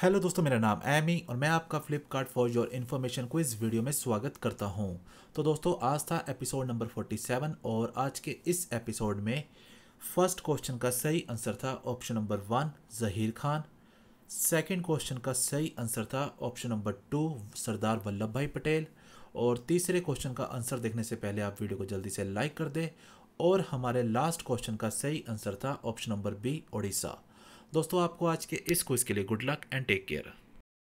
hello दोस्तों मेरा नाम एमी और मैं आपका फ्लिपकार्ट फॉर योर इन्फॉर्मेशन को इस वीडियो में स्वागत करता हूं तो दोस्तों आज था एपिसोड नंबर 47 और आज के इस एपिसोड में फर्स्ट क्वेश्चन का सही आंसर था option number one Zaheer Khan second question का सही आंसर था option number two Sardar Vallabhbhai Patel और तीसरे क्वेश्चन का आंसर देखने से पहले आप वीडियो को जल्दी से लाइक कर दें और हमारे लास्ट क्वेश्चन का सही आंसर था ऑप्शन नंबर बी ओडिशा दोस्तों आपको आज के इस क्विज के लिए good luck and take care